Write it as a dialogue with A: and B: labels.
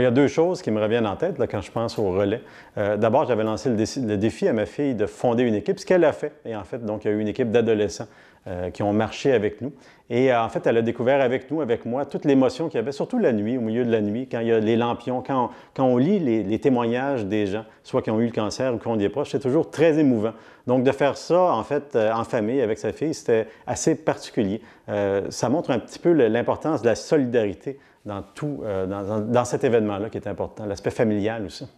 A: il y a deux choses qui me reviennent en tête quand je pense au relais. Euh, d'abord, j'avais lancé le défi, à ma fille de fonder une équipe, ce qu'elle a fait. Et en fait, donc, il y a eu une équipe d'adolescents euh, qui ont marché avec nous. Et euh, en fait, elle a découvert avec nous, avec moi, toute l'émotion qu'il y avait, surtout la nuit, au milieu de la nuit, quand il y a les lampions, quand on, lit les, les, témoignages des gens, soit qui ont eu le cancer ou qui ont des proches, c'est toujours très émouvant. Donc, de faire ça, en fait, en famille, avec sa fille, c'était assez particulier. ça montre un petit peu l'importance de la solidarité dans, tout, euh, dans, dans, cet événement-là qui est important, l'aspect familial aussi.